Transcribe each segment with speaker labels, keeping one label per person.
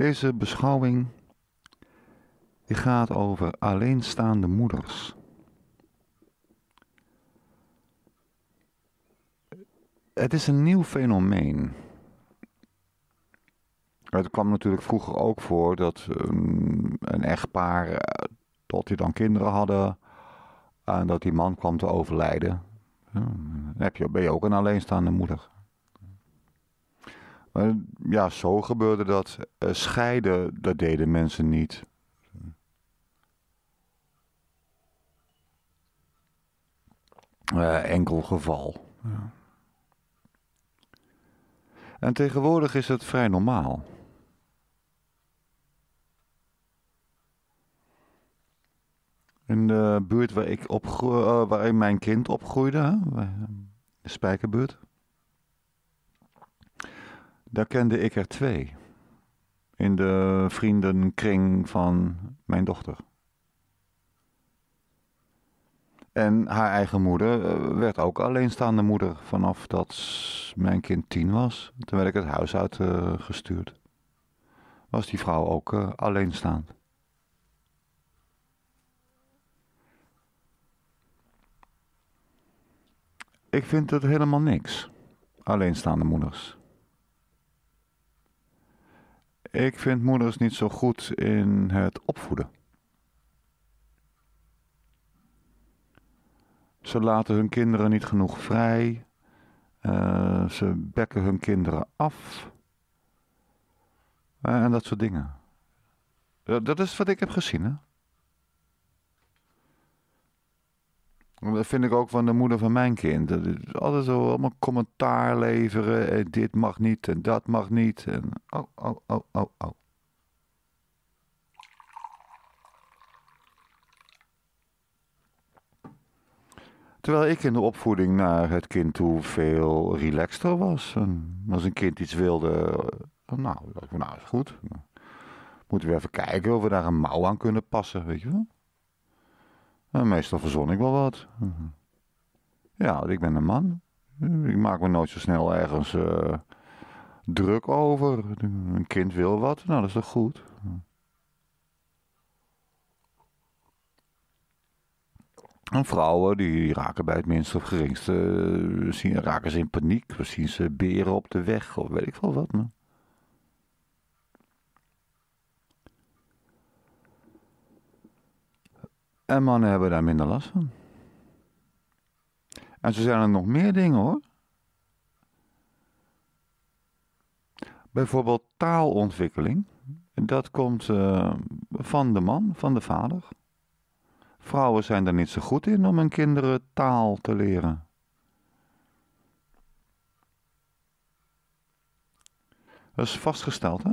Speaker 1: Deze beschouwing die gaat over alleenstaande moeders. Het is een nieuw fenomeen. Het kwam natuurlijk vroeger ook voor dat ehm, een echtpaar, eh, tot dat dan kinderen hadden en dat die man kwam te overlijden. heb je, ben je ook een alleenstaande moeder. Maar ja, zo gebeurde dat. Eh, scheiden, dat deden mensen niet. Eh, enkel geval. Ja. En tegenwoordig is het vrij normaal. In de buurt waar ik, op, eh, waar mijn kind opgroeide, hè? Spijkerbuurt. Daar kende ik er twee. In de vriendenkring van mijn dochter. En haar eigen moeder eh, werd ook alleenstaande moeder vanaf dat mijn kind tien was. Toen werd ik het huis uitgestuurd. Eh, gestuurd. was die vrouw ook eh, alleenstaand. Ik vind het helemaal niks. Alleenstaande moeders. Ik vind moeders niet zo goed in het opvoeden. Ze laten hun kinderen niet genoeg vrij. Eh, ze bekken hun kinderen af. Eh, en dat soort dingen. Eh, dat is wat ik heb gezien, hè? Dat vind ik ook van de moeder van mijn kind. Dat is altijd zo allemaal commentaar leveren. En eh, dit mag niet en dat mag niet. En oh, oh, oh, oh, oh. Terwijl ik in de opvoeding naar het kind toe veel relaxter was. als een kind iets wilde, eh, nou, nou is goed. Moeten we even kijken of we daar een mouw aan kunnen passen, weet je wel. Eh, meestal verzon ik wel wat. Ja, ik ben een man. Ik maak me nooit zo snel ergens eh, druk over. Een kind wil wat, nou dat is toch goed. En vrouwen die raken bij het minste of geringste, eh, zien, raken ze in paniek. Of zien ze beren op de weg of weet ik veel wat. Maar... En mannen hebben daar minder last van. En zo zijn er nog meer dingen hoor. Bijvoorbeeld taalontwikkeling. Dat komt eh, van de man, van de vader. Vrouwen zijn er niet zo goed in om hun kinderen taal te leren. Dat is vastgesteld, hè?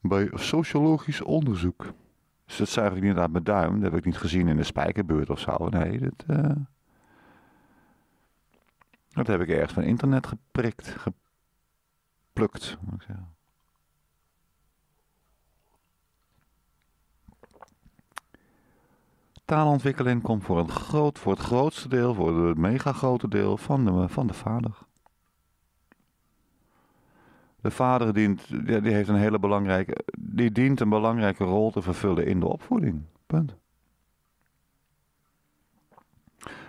Speaker 1: Bij sociologisch onderzoek. Dus dat zuig ik niet uit mijn duim. Dat heb ik niet gezien in de spijkerbeurt of zo. Nee, dat, eh, dat heb ik ergens van internet geprikt, geplukt, moet ik zeggen. Taalontwikkeling komt voor, een groot, voor het grootste deel, voor het megagrote deel van de, van de vader. De vader dient, die heeft een hele belangrijke, die dient een belangrijke rol te vervullen in de opvoeding. Punt.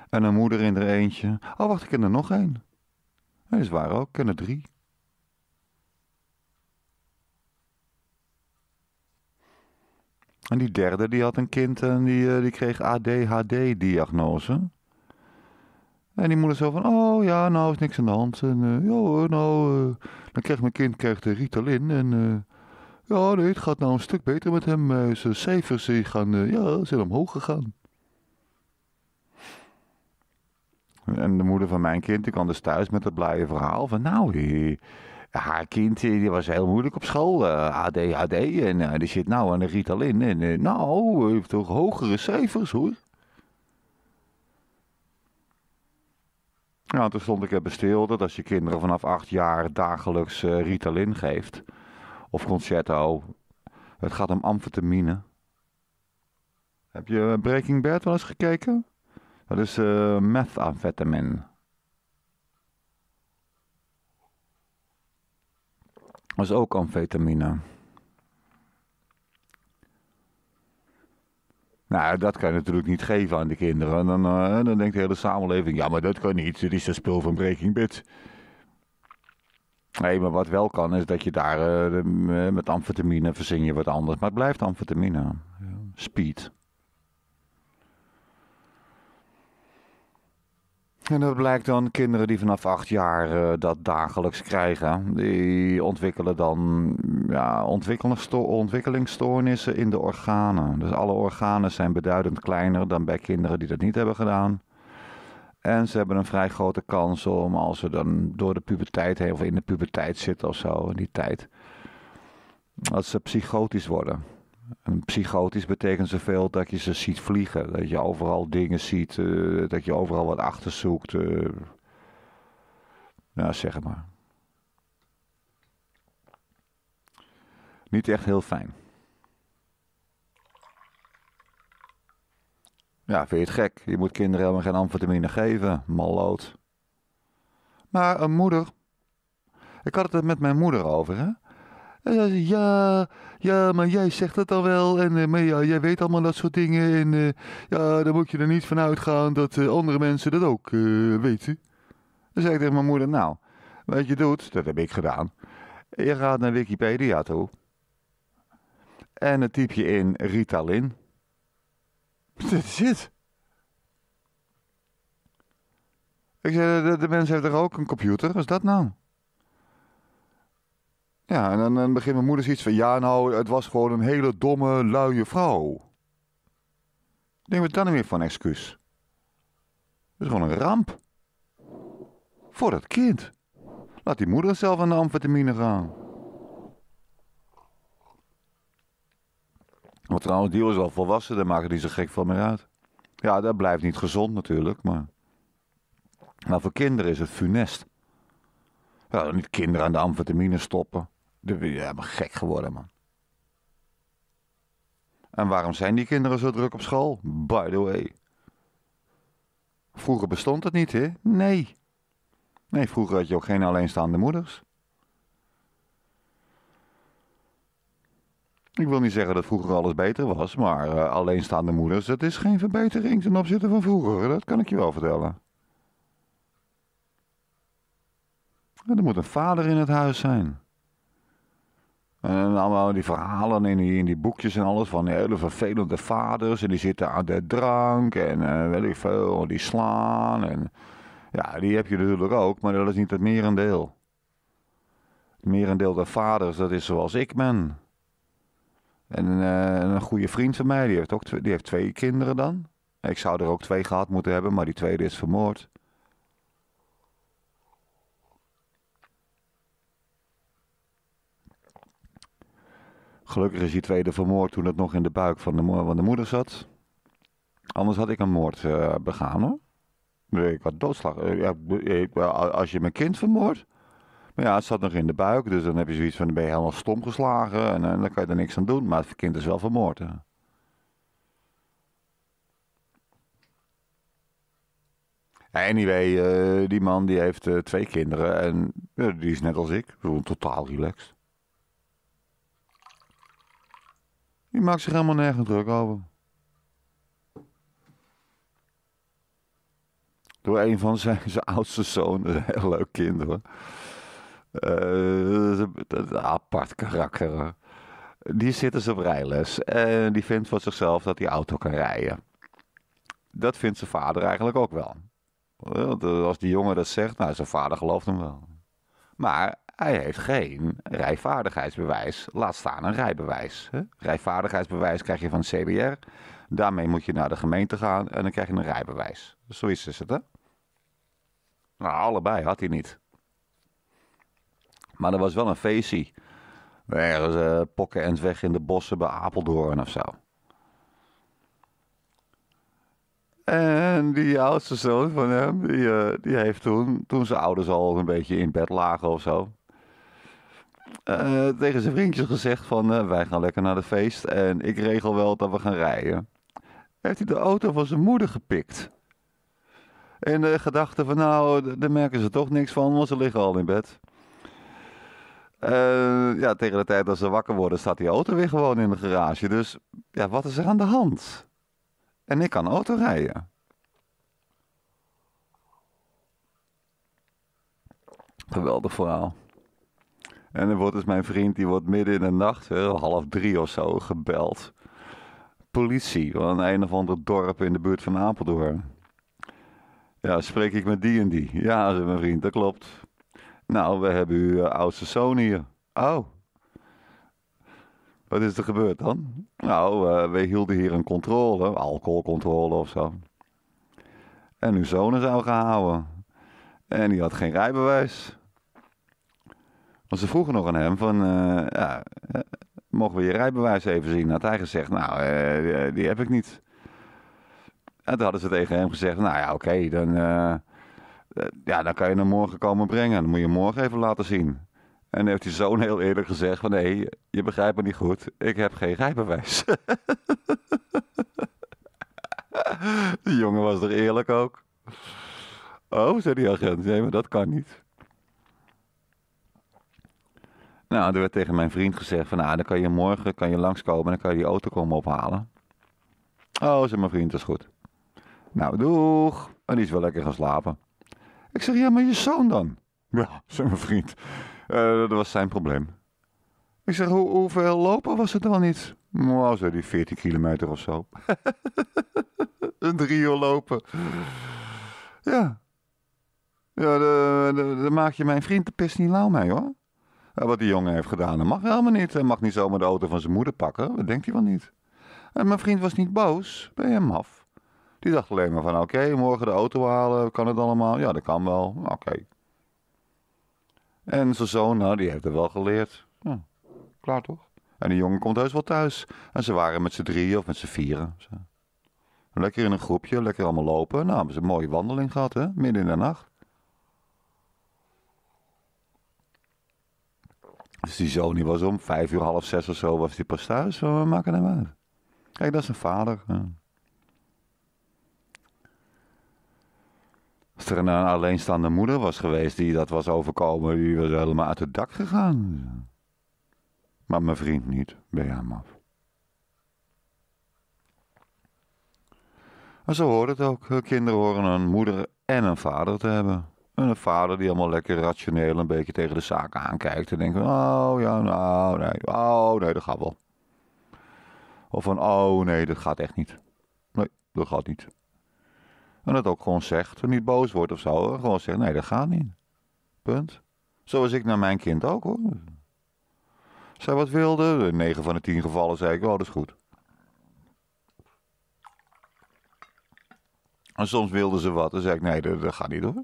Speaker 1: En een moeder in er eentje. Oh, wacht, ik ken er nog één. Dat is waar ook, ik ken er drie. En die derde, die had een kind en die, eh, die kreeg ADHD-diagnose. En die moeder zo van, oh ja, nou is niks aan de hand. En uh, ja hoor, nou, eh, dan krijgt mijn kind krijgt, de eh, Ritalin. En ja, nee, het gaat nou een stuk beter met hem. zijn cijfers die gaan, ja, zijn omhoog gegaan. En de moeder van mijn kind, die kwam dus thuis met dat blije verhaal van, nou, die, haar kind die was heel moeilijk op school. ADHD en die zit nou aan de Ritalin. En nou, heeft toch hogere cijfers hoor. Nou, toen stond ik er stil dat als je kinderen vanaf acht jaar dagelijks uh, Ritalin geeft, of Concerto, het gaat om amfetamine. Heb je eh, Breaking Bad wel eens gekeken? Dat is uh, eh, methamphetamine. Dat is ook amfetamine. Nou, dat kan je natuurlijk niet geven aan de kinderen. Dan, uh, dan denkt de hele samenleving, ja, maar dat kan niet. Dit is een spul van Breaking Bad. Nee, maar wat wel kan, is dat je daar eh, eh, met amfetamine verzin je wat anders. Maar het blijft amfetamine. Speed. En dat blijkt dan kinderen die vanaf acht jaar eh, dat dagelijks krijgen. Die ontwikkelen dan ja, ontwikkelingsstoornissen in de organen. Dus alle organen zijn beduidend kleiner dan bij kinderen die dat niet hebben gedaan. En ze hebben een vrij grote kans om, als ze dan door de puberteit heen of in de puberteit zitten of zo, in die tijd, dat ze psychotisch worden. En psychotisch betekent zoveel dat je ze ziet vliegen. Dat je overal dingen ziet, eh, dat je overal wat achterzoekt. Uh. Eh. Nou, zeg maar. Niet echt heel fijn. Ja, vind je het gek? Je moet kinderen helemaal geen amfetamine geven. Mallood. Maar een moeder. Ik had het met mijn moeder over, hè? En ja, ja, maar jij zegt dat al wel. En eh, maar jij weet allemaal dat soort dingen. En eh, ja, dan moet je er niet van uitgaan dat eh, andere mensen dat ook weten. Dan zei ik tegen mijn moeder, nou, wat je doet, dat heb ik gedaan. Je gaat naar Wikipedia toe. En dan typ je in Ritalin. Dat is het. Ik zei, de, de mens heeft toch ook een computer? Wat is dat nou? Ja, en dan, dan begint mijn moeder zoiets van... Ja, nou, het was gewoon een hele domme, luie vrouw. Denk we dan nou weer van excuus? het is gewoon een ramp. Voor dat kind. Laat die moeder zelf aan de amfetamine gaan. Want trouwens, die was wel volwassen, daar maken die ze gek van meer uit. Ja, dat blijft niet gezond natuurlijk, maar... Maar voor kinderen is het funest. Ja, niet kinderen aan de amfetamine stoppen. Ja, maar gek geworden, man. En waarom zijn die kinderen zo druk op school? By the way. Vroeger bestond het niet, hè? Nee. Nee, vroeger had je ook geen alleenstaande moeders. Ik wil niet zeggen dat vroeger alles beter was, maar eh, alleenstaande moeders, dat is geen verbetering ten opzichte van vroeger. Dat kan ik je wel vertellen. er moet een vader in het huis zijn. En allemaal die verhalen in die, boekjes en alles van hele vervelende vaders. En die zitten aan de drank en uh, ik veel, die slaan. En, ja, die heb je natuurlijk ook, maar dat is niet het merendeel. Het merendeel der vaders, dat is zoals ik ben. En eh, een goede vriend van mij, die heeft, ook die heeft twee kinderen dan. Ik zou er ook twee gehad moeten hebben, maar die tweede is vermoord. Gelukkig is die tweede vermoord toen het nog in de buik van de, van de moeder zat. Anders had ik een moord uh, begaan hoor. Ik had doodslag. Eh, eh, als je mijn kind vermoordt. Maar ja, het zat nog in de buik. Dus dan heb je zoiets van: dan ben je helemaal stom geslagen. En, dan kan je er niks aan doen. Maar het kind is wel vermoord. Hè. Anyway, die man die heeft twee kinderen. En die is net als ik. Totaal relaxed. Die maakt zich helemaal nergens druk over. Door een van zijn, zijn oudste zonen, een heel leuk kind hoor. Eh, dat een apart karakter hoor. Die zitten ze op rijles en die vindt voor zichzelf dat hij auto kan rijden. Dat vindt zijn vader eigenlijk ook wel. Want eh, Als die jongen dat zegt, nou zijn vader gelooft hem wel. Maar hij heeft geen rijvaardigheidsbewijs, laat staan een rijbewijs. Rijvaardigheidsbewijs krijg je van het CBR. Daarmee moet je naar de gemeente gaan en dan krijg je een rijbewijs. Zoiets is het, hè? Nou, allebei had hij niet. Maar er was wel een feestje. Ergens uh, pokken en weg in de bossen bij Apeldoorn of zo. En die oudste zoon van hem, die, eh, die heeft toen, toen zijn ouders al een beetje in bed lagen of zo. Eh, tegen zijn vriendjes gezegd van eh, wij gaan lekker naar het feest en ik regel wel dat we gaan rijden. Heeft hij de auto van zijn moeder gepikt. En de gedachte van nou, daar merken ze toch niks van, want ze liggen al in bed. Eh, ja, tegen de tijd dat ze wakker worden, staat die auto weer gewoon in de garage. Dus ja, wat is er aan de hand? En ik kan auto rijden. Geweldig verhaal. En dan wordt dus mijn vriend, die wordt midden in de nacht, half drie of zo, gebeld. Politie, van een of ander dorp in de buurt van Apeldoorn. Ja, spreek ik met die en die? Ja, zei mijn vriend, dat klopt. Nou, we hebben uw eh, oudste zoon hier. Oh. Wat is er gebeurd dan? Nou, uh, we hielden hier een controle, alcoholcontrole of zo. En uw zoon zou gehouden. En die had geen rijbewijs. Want ze vroegen nog aan hem van, eh, ja, eh, mogen we je rijbewijs even zien? Had hij gezegd, nou, eh, die heb ik niet. En toen hadden ze tegen hem gezegd, nou ja, oké, dan, ja, dan kan je hem morgen komen brengen. Dan moet je hem morgen even laten zien. En heeft die zoon heel eerlijk gezegd van, nee, je begrijpt me niet goed. Ik heb geen rijbewijs. die jongen was er eerlijk ook. Oh, zei die agent, nee, maar dat kan niet. Nou, er werd tegen mijn vriend gezegd van, nou, dan kan je morgen kan je langskomen en dan kan je die auto komen ophalen. Oh, zei mijn vriend, dat is goed. Nou, doeg. En die is wel lekker gaan slapen. Ik zeg, ja, maar je zoon dan? Ja, zei mijn vriend. Eh, dat was zijn probleem. Ik zeg, hoe, hoeveel lopen was het dan niet? Nou, zei die 14 kilometer of zo. Een drie uur lopen. Ja. Ja, dan maak je mijn vriend de pis niet lauw mee, hoor. Eh, wat die jongen heeft gedaan. Dat mag helemaal niet. Hij mag niet zomaar de auto van zijn moeder pakken. Dat denkt hij wel niet. En mijn vriend was niet boos. Ben je maf? Die dacht alleen maar van, oké, morgen de auto halen. Kan het allemaal? Ja, dat kan wel. Oké. En zijn zoon, nou, die heeft er wel geleerd. klaar toch? En die jongen komt heus wel thuis. En ze waren met z'n drieën of met z'n vieren. Lekker in een groepje, lekker allemaal lopen. Nou, hebben ze een mooie wandeling gehad, hè? Midden in de nacht. Dus die zoon die was om vijf uur, half zes of zo, was die pas thuis. We maken hem uit. Kijk, dat is een vader. Als er een alleenstaande moeder was geweest die dat was overkomen, die was helemaal uit het dak gegaan. Maar mijn vriend niet, ben je hem af. En zo hoort het ook. Kinderen horen een moeder en een vader te hebben. En een vader die allemaal lekker rationeel een beetje tegen de zaak aankijkt. En denkt, oh ja, nou nee, oh nee, dat gaat wel. Of van, oh nee, dat gaat echt niet. Nee, dat gaat niet. En dat ook gewoon zegt, niet boos wordt of zo. Gewoon zegt, nee, dat gaat niet. Punt. Zoals ik naar mijn kind ook hoor. Zij wat wilde, in 9 van de 10 gevallen zei ik, oh dat is goed. En soms wilden ze wat, dan zei ik, nee, dat, dat gaat niet hoor.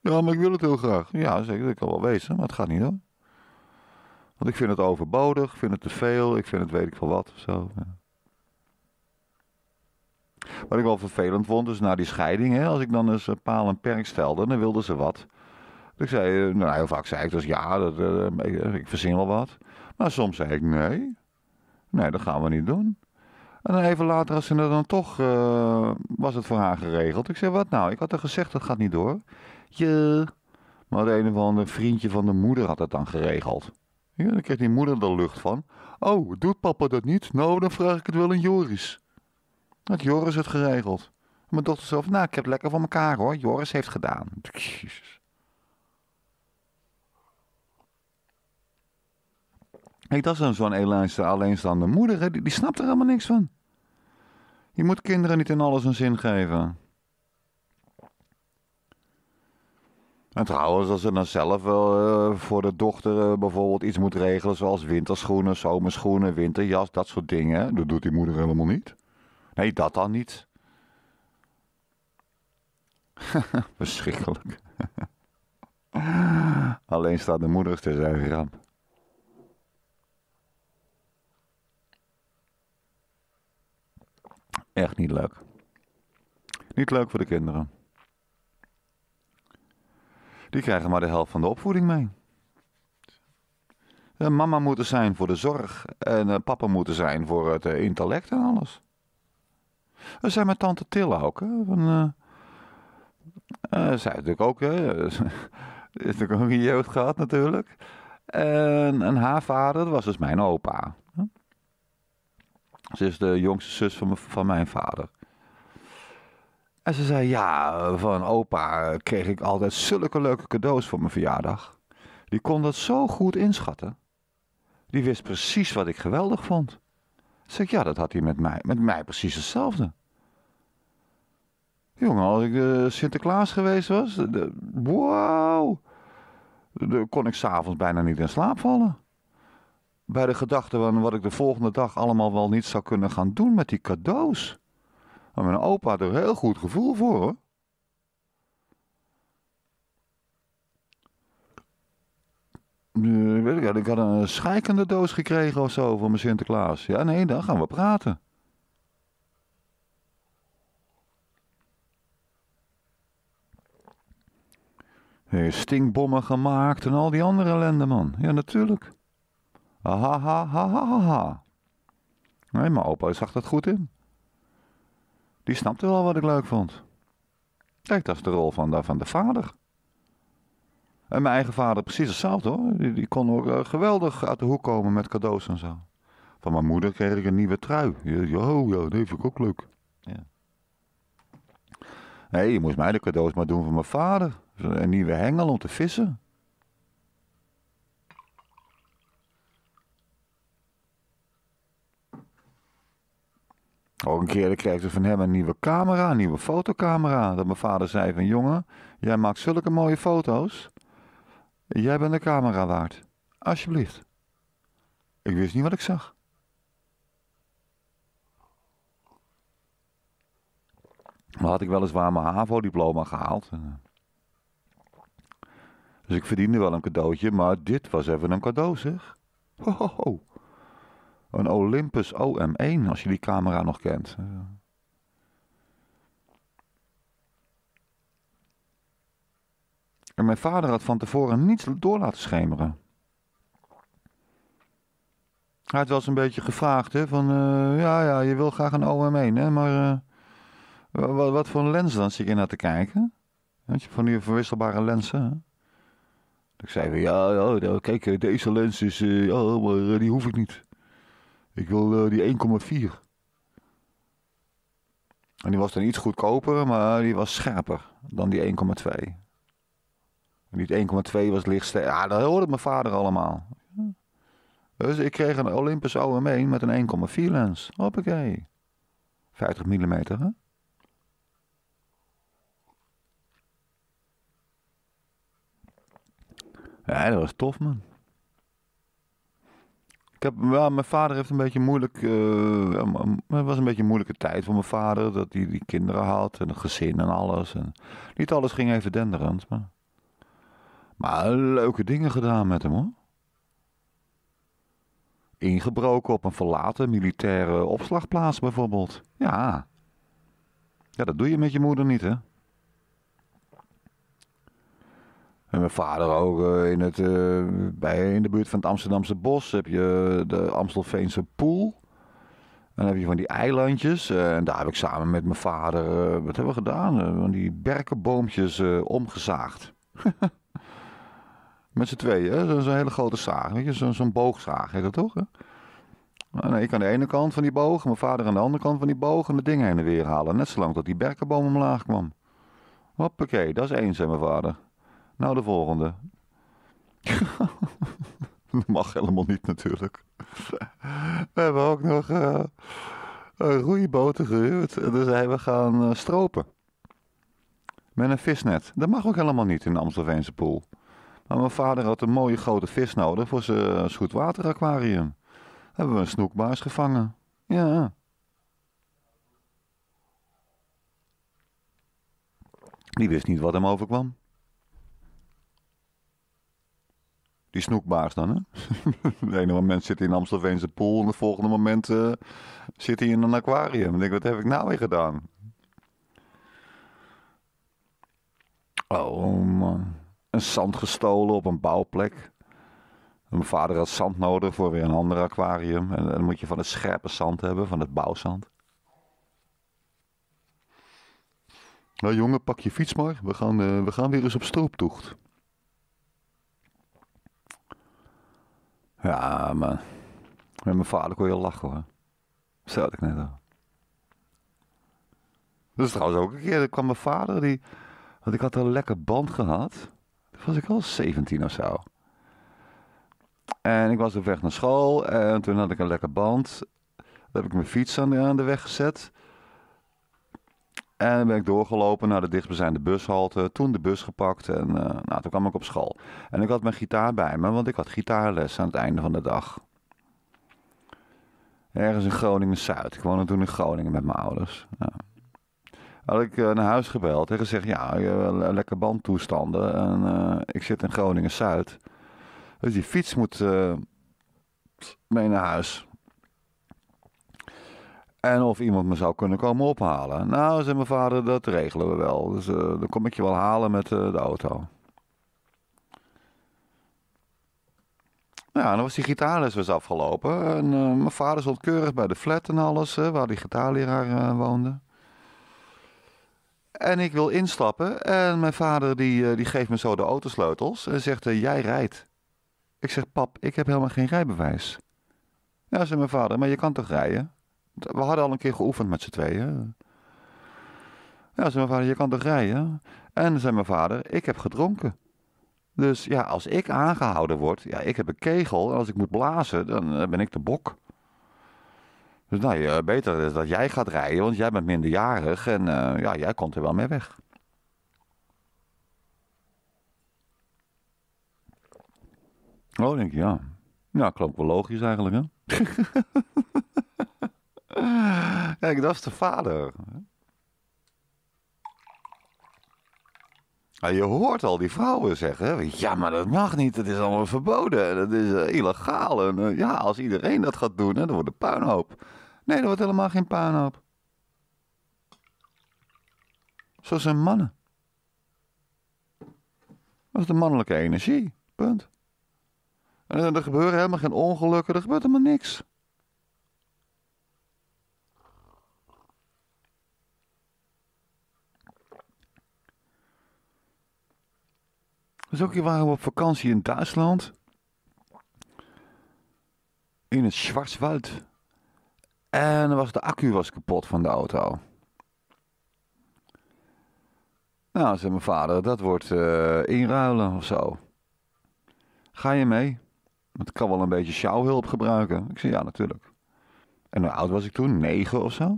Speaker 1: Ja, maar ik wil het heel graag. Ja, zeker. Dat kan wel wezen, maar het gaat niet hoor. Want ik vind het overbodig, ik vind het te veel, ik vind het weet ik veel wat zo. Wat ik wel vervelend vond, dus na die scheiding, hè, als ik dan eens een eh, paal en perk stelde, dan wilden ze wat. ik zei, eh, nou heel vaak zei ik dus ja, dat, eh, ik verzin wel wat. Maar soms zei ik nee, nee dat gaan we niet doen. En dan even later als ze dan toch, was het voor haar geregeld. Ik zei, wat nou? Ik had er gezegd, dat gaat niet door. Je. Maar de een of andere vriendje van de moeder had het dan geregeld. Ja, dan kreeg die moeder de lucht van. Oh, doet papa dat niet? Nou, dan vraag ik het wel aan Joris. Had Joris het geregeld. Mijn dochter zelf, nou, ik heb het lekker van elkaar hoor. Joris heeft gedaan. Jezus. dat is dan zo'n alleenstaande moeder. Hè? Die, die snapt er helemaal niks van. Je moet kinderen niet in alles een zin geven. En trouwens, als ze dan zelf eh, voor de dochter eh, bijvoorbeeld iets moet regelen, zoals winterschoenen, zomerschoenen, winterjas, dat soort dingen, dat doet die moeder helemaal niet. Nee, dat dan niet. Verschrikkelijk. Alleen staat de moeder te zijn ramp. Echt niet leuk. Niet leuk voor de kinderen. Die krijgen maar de helft van de opvoeding mee. En eh, mama moet er zijn voor de zorg. En eh, papa moet er zijn voor het eh, intellect en alles. Dat zijn mijn tante Tilla ook. Hè? Van, zij natuurlijk ook. Hè? is natuurlijk ook een jeugd gehad natuurlijk. En, en haar vader dat was dus mijn opa. Ze is de jongste zus van, van mijn vader. En ze zei, ja, van opa kreeg ik altijd zulke leuke cadeaus voor mijn verjaardag. Die kon dat zo goed inschatten. Die wist precies wat ik geweldig vond. Zeg ja, dat had hij met mij, met mij precies hetzelfde. Jongen, als ik de Sinterklaas geweest was, de, wow, dan kon ik s'avonds bijna niet in slaap vallen. Bij de gedachte van wat ik de volgende dag allemaal wel niet zou kunnen gaan doen met die cadeaus. Maar mijn opa had er heel goed gevoel voor hoor. Weet ik, had een schijkende doos gekregen of zo van mijn Sinterklaas. Ja, nee, dan gaan we praten. Stinkbommen gemaakt en al die andere ellende, man. Ja, natuurlijk. Hahaha. ha, ha, ha, ha, ha. Nee, mijn opa zag dat goed in. Die snapte wel wat ik leuk vond. Kijk, dat is de rol van, van de vader. En mijn eigen vader precies hetzelfde hoor. Die, kon ook eh, geweldig uit de hoek komen met cadeaus en zo. Van mijn moeder kreeg ik een nieuwe trui. Jo, ja, die vind ik ook leuk. Ja. Nee, je moest mij de cadeaus maar doen van mijn vader. Een nieuwe hengel om te vissen. Ook een keer kreeg ze van hem een nieuwe camera, een nieuwe fotocamera. Dat mijn vader zei van jongen, jij maakt zulke mooie foto's. Jij bent de camera waard. Alsjeblieft. Ik wist niet wat ik zag. Maar had ik wel weliswaar mijn HAVO-diploma gehaald. Eh. Dus ik verdiende wel een cadeautje, maar dit was even een cadeau zeg. Ho, ho, ho. Een Olympus OM1, als je die camera nog kent. En mijn vader had van tevoren niets door laten schemeren. Hij had wel eens een beetje gevraagd, hè, van eh, ja, ja, je wil graag een OM1, hè, maar eh, wat, wat, voor een lens dan zit je naar te kijken? Weet je, van die verwisselbare lenzen. Hè? Ik zei, ja, ja, kijk, eh, deze lens is, ja, maar die hoef ik niet. Ik wil eh, die 1,4. En die was dan iets goedkoper, maar die was scherper dan die 1,2. En die 1,2 was lichtste. Ja, dat hoorde mijn vader allemaal. Dus ik kreeg een Olympus OM1 e met een 1,4 lens. Hoppakee. 50 mm, hè? Ja, dat was tof, man. Ik heb, mijn vader heeft een beetje moeilijk. Eh, het was een beetje een moeilijke tijd voor mijn vader. Dat hij die kinderen had en een gezin en alles. En niet alles ging even denderend. Maar, maar leuke dingen gedaan met hem hoor. Ingebroken op een verlaten militaire opslagplaats bijvoorbeeld. Ja. Ja, dat doe je met je moeder niet hè. En mijn vader ook. Eh, in, het, eh, bij, in de buurt van het Amsterdamse bos heb je de Amstelveense Poel. En dan heb je van die eilandjes. Eh, en daar heb ik samen met mijn vader, wat hebben we gedaan? die berkenboompjes omgezaagd. met z'n tweeën, zo'n hele grote zaag. Weet je, zo'n zo boogzaag heet dat toch? Hè? Nou, nee, ik aan de ene kant van die boog, mijn vader aan de andere kant van die boog. En de dingen heen en weer halen. Net zolang dat die berkenboom omlaag kwam. Hoppakee, dat is eens, zei mijn vader. Nou, de volgende. dat mag helemaal niet natuurlijk. We hebben ook nog uh, eh, roeiboten gehuurd. Dus zijn we gaan eh, stropen. Met een visnet. Dat mag ook helemaal niet in de Amstelveense pool. Maar mijn vader had een mooie grote vis nodig voor zijn eh, aquarium. Hebben we een snoekbaars gevangen. Ja. Die wist niet wat hem overkwam. die snoekbaars dan, hè? het ene moment zit hij in zijn pool en het volgende moment eh, zit hij in een aquarium. Dan denk ik, wat heb ik nou weer gedaan? Oh man, een zand gestolen op een bouwplek. Mijn vader had zand nodig voor weer een ander aquarium. En dan moet je van het scherpe zand hebben, van het bouwzand. Nou jongen, pak je fiets maar. We gaan, eh, we gaan weer eens op strooptocht. Ja, man. Met mijn vader kon je lachen hoor. Stelde ik net al. Dat trouwens ook een keer. kwam mijn vader die. Want ik had een lekker band gehad. Toen was ik al 17 of zo. En ik was op weg naar school. En toen had ik een lekker band. Daar heb ik mijn fiets aan de weg gezet. En dan ben ik doorgelopen naar de dichtstbijzijnde bushalte. Toen de bus gepakt en eh, nou, toen kwam ik op school. En ik had mijn gitaar bij me, want ik had gitaarles aan het einde van de dag. Ergens in Groningen-Zuid. Ik woonde toen in Groningen met mijn ouders. Had ik eh, naar huis gebeld en gezegd, ja, eh, lekker bandtoestanden. En ik zit in Groningen-Zuid. Dus die fiets moet mee naar huis. En of iemand me zou kunnen komen ophalen. Nou, zei mijn vader, dat regelen we wel. Dus eh, dan kom ik je wel halen met eh, de auto. Nou, dan was die gitaarles was afgelopen. En eh, mijn vader stond keurig bij de flat en alles, waar die gitaarleraar woonde. En ik wil instappen. En mijn vader die, die geeft me zo de autosleutels en zegt, jij rijdt. Ik zeg, pap, ik heb helemaal geen rijbewijs. Ja, zei mijn vader, maar je kan toch rijden? we hadden al een keer geoefend met z'n tweeën. Ja, zei mijn vader, je kan toch rijden? En zei mijn vader, ik heb gedronken. Dus ja, als ik aangehouden word, ja, ik heb een kegel. En als ik moet blazen, dan eh, ben ik de bok. Dus nou, ja, eh, beter is dat jij gaat rijden, want jij bent minderjarig en eh, ja, jij komt er wel mee weg. Oh, denk ik, ja. Ja, klopt wel logisch eigenlijk, hè? Kijk, dat is de vader. Nou, je hoort al die vrouwen zeggen, ja, maar dat mag niet, dat is allemaal verboden, dat is eh, illegaal. En, eh, ja, als iedereen dat gaat doen, hè, dan wordt het puinhoop. Nee, er wordt helemaal geen puinhoop. Zo zijn mannen. Dat is de mannelijke energie, punt. En er gebeuren helemaal geen ongelukken, er gebeurt helemaal niks. Dus ook hier waren we op vakantie in Duitsland. In het Schwarzwald. En was de accu was kapot van de auto. Nou, zei mijn vader, dat wordt eh, inruilen of zo. Ga je mee? Want ik kan wel een beetje sjouwhulp gebruiken. Ik zei, ja, natuurlijk. En hoe oud was ik toen? Negen of zo?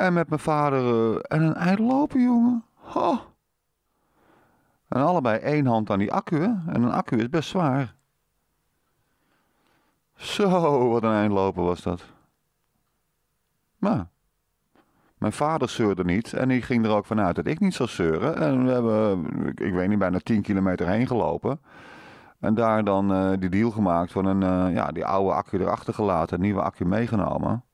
Speaker 1: En met mijn vader eh, en een eind lopen, jongen. En allebei één hand aan die accu, hè? En een accu is best zwaar. Zo, wat een eindlopen was dat. Maar, mijn vader zeurde niet en die ging er ook vanuit dat ik niet zou zeuren. En we hebben, ik, weet niet, bijna 10 kilometer heen gelopen. En daar dan eh, die deal gemaakt van een, eh, ja, die oude accu erachter gelaten, een nieuwe accu meegenomen.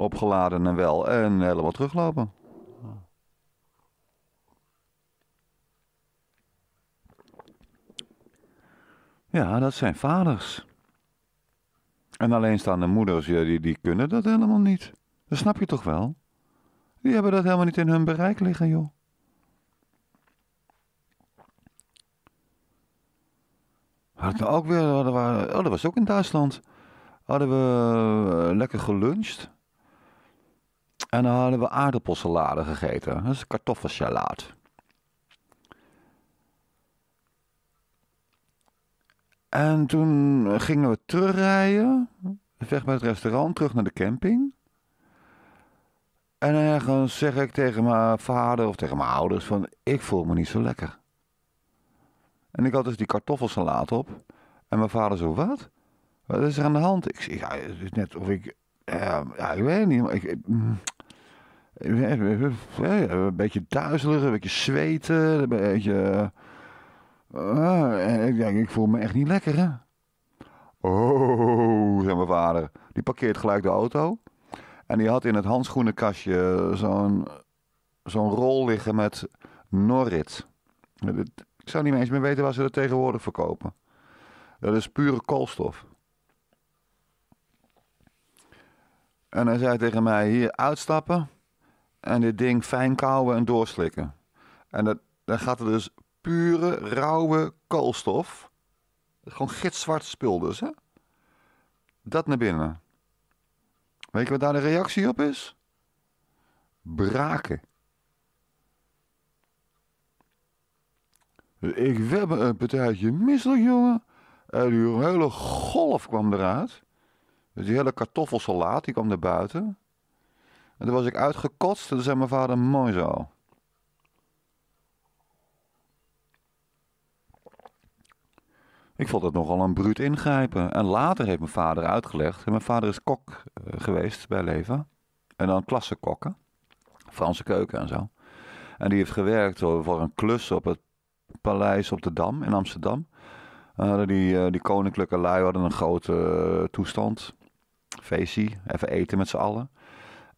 Speaker 1: Opgeladen en wel. En helemaal teruglopen. Ja, dat zijn vaders. En alleenstaande moeders, ja, die, die kunnen dat helemaal niet. Dat snap je toch wel? Die hebben dat helemaal niet in hun bereik liggen, joh. Hadden we ook weer, oh, dat was ook in Duitsland. Hadden we eh, lekker geluncht. En dan hadden we aardappelsalade gegeten. Dat is kartoffelsalade. En toen gingen we terugrijden. Weg bij het restaurant, terug naar de camping. En ergens zeg ik tegen mijn vader of tegen mijn ouders van... ik voel me niet zo lekker. En ik had dus die kartoffelsalade op. En mijn vader zo, wat? Wat is er aan de hand? Ik zeg, het is net of ik... ja, ik weet niet, maar ik... Mm, een beetje duizelig, een beetje zweten, een beetje... Uh, ik denk, ik voel me echt niet lekker, hè? Oh, zei mijn vader. Die parkeert gelijk de auto. En die had in het handschoenenkastje zo'n zo'n rol liggen met Norrit. Ik zou niet eens meer weten waar ze dat tegenwoordig verkopen. Dat is pure koolstof. En hij zei tegen mij, hier uitstappen en dit ding fijn kauwen en doorslikken. En dat, dan gaat er dus pure, rauwe koolstof, gewoon gitzwart spul dus, hè? dat naar binnen. Weet je wat daar de reactie op is? Braken. Ik hebben een partijtje misselijk, jongen. En die hele golf kwam eruit. Dus die hele kartoffelsalaat, kwam naar buiten. En toen was ik uitgekotst. Toen zei mijn vader, mooi zo. Ik vond het nogal een bruut ingrijpen. En later heeft mijn vader uitgelegd. En mijn vader is kok eh, geweest bij leven. En dan klassenkokken. Franse keuken en zo. En die heeft gewerkt voor een klus op het paleis op de Dam in Amsterdam. Eh, die, eh, die koninklijke lui hadden een grote toestand. Feestie, even eten met z'n allen.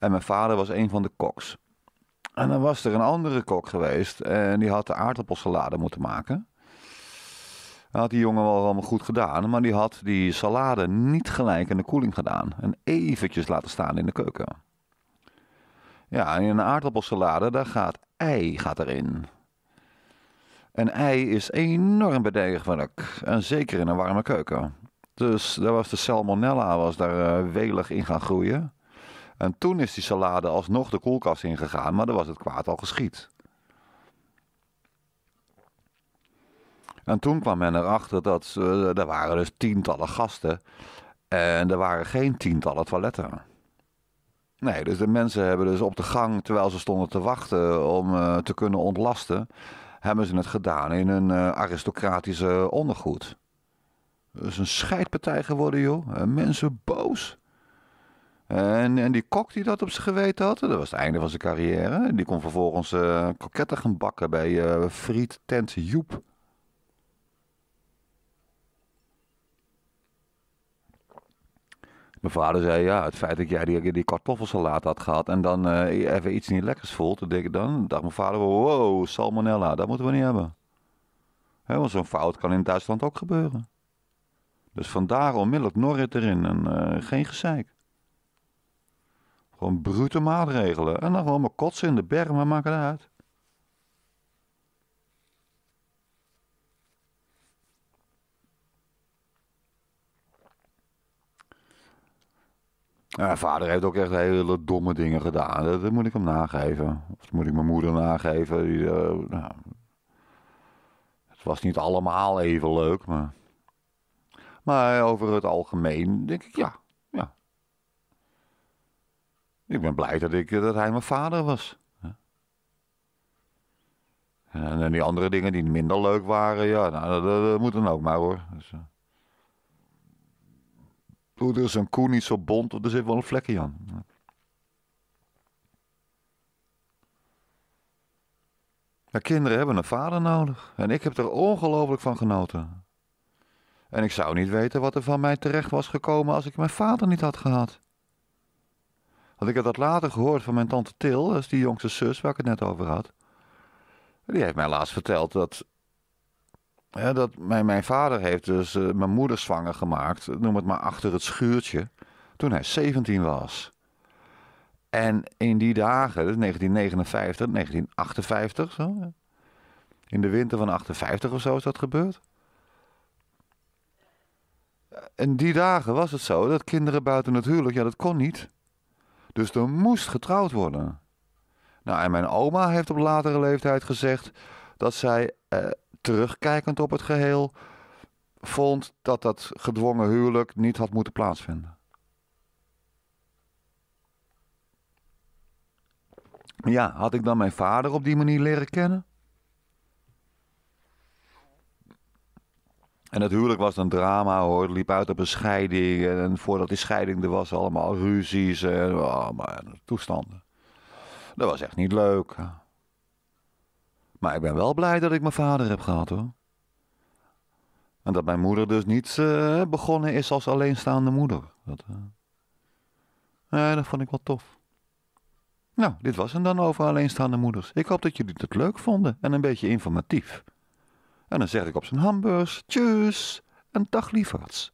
Speaker 1: En mijn vader was een van de koks. En dan was er een andere kok geweest en eh, die had de aardappelsalade moeten maken. Dat had die jongen wel allemaal goed gedaan, maar die had die salade niet gelijk in de koeling gedaan. En eventjes laten staan in de keuken. Ja, en in een aardappelsalade, daar gaat ei gaat erin. En ei is enorm bedijgwerk. En zeker in een warme keuken. Dus daar was de salmonella was daar eh, welig in gaan groeien. En toen is die salade alsnog de koelkast ingegaan, maar dan was het kwaad al geschied. En toen kwam men erachter dat er waren dus tientallen gasten en er waren geen tientallen toiletten. Nee, dus de mensen hebben dus op de gang, terwijl ze stonden te wachten om eh, te kunnen ontlasten, hebben ze het gedaan in hun eh, aristocratische ondergoed. Dat is een scheidpartij geworden, joh. Eh, mensen boos. En, en, die kok die dat op zich geweten had, dat was het einde van zijn carrière. Die kon vervolgens uh, eh, koketten gaan bakken bij uh, Friet Tent Joep. Mijn vader zei, ja, het feit dat jij die, die kartoffelsalade had gehad en dan eh, even iets niet lekkers voelt, dan, dacht mijn vader, wow, salmonella, dat moeten we niet hebben. He, want zo'n fout kan in Duitsland ook gebeuren. Dus vandaar onmiddellijk Norrit erin en geen gezeik. Gewoon brute maatregelen. En dan gewoon maar kotsen in de bermen, maar maken het uit. vader heeft ook echt hele domme dingen gedaan. Dat, moet ik hem nageven. Of dat moet ik mijn moeder nageven. Die, eh, nou, het was niet allemaal even leuk, maar... Maar over het algemeen denk ik, ja, ja ik ben blij dat, ik, eh, dat hij mijn vader was. En, die andere dingen die minder leuk waren, ja, nou, dat, dat, moet dan ook maar hoor. Dus, uh... is een koe niet zo bont, er zit wel een vlekje aan. kinderen hebben een vader nodig. En ik heb er ongelooflijk van genoten. En ik zou niet weten wat er van mij terecht was gekomen als ik mijn vader niet had gehad. Want ik had dat later gehoord van mijn tante Til, dat is die jongste zus waar ik het net over had. Die heeft mij laatst verteld dat, dat mijn, mijn vader heeft dus eh, mijn moeder zwanger gemaakt, noem het maar achter het schuurtje, toen hij 17 was. En in die dagen, dus 1959, 1958, zo, in de winter van 58 of zo is dat gebeurd. In die dagen was het zo dat kinderen buiten het huwelijk, ja dat kon niet. Dus er moest getrouwd worden. Nou, en mijn oma heeft op latere leeftijd gezegd dat zij, eh, terugkijkend op het geheel, vond dat dat gedwongen huwelijk niet had moeten plaatsvinden. Ja, had ik dan mijn vader op die manier leren kennen? En het huwelijk was een drama hoor. Het liep uit op een scheiding. En voordat die scheiding er was, allemaal ruzies en allemaal oh, toestanden. Dat was echt niet leuk. Maar ik ben wel blij dat ik mijn vader heb gehad hoor. En dat mijn moeder dus niet eh, begonnen is als alleenstaande moeder. Dat, eh, dat vond ik wel tof. Nou, dit was hem dan over alleenstaande moeders. Ik hoop dat jullie het leuk vonden en een beetje informatief. En dan zeg ik op zijn hamburgers, tjus en dag lieverds.